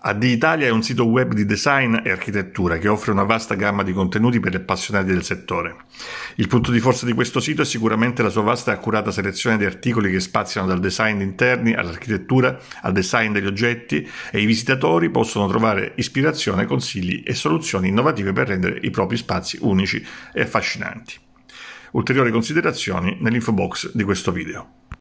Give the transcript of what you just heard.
AD Italia è un sito web di design e architettura che offre una vasta gamma di contenuti per gli appassionati del settore. Il punto di forza di questo sito è sicuramente la sua vasta e accurata selezione di articoli che spaziano dal design interni all'architettura, al design degli oggetti e i visitatori possono trovare ispirazione, consigli e soluzioni innovative per rendere i propri spazi unici e affascinanti. Ulteriori considerazioni nell'info box di questo video.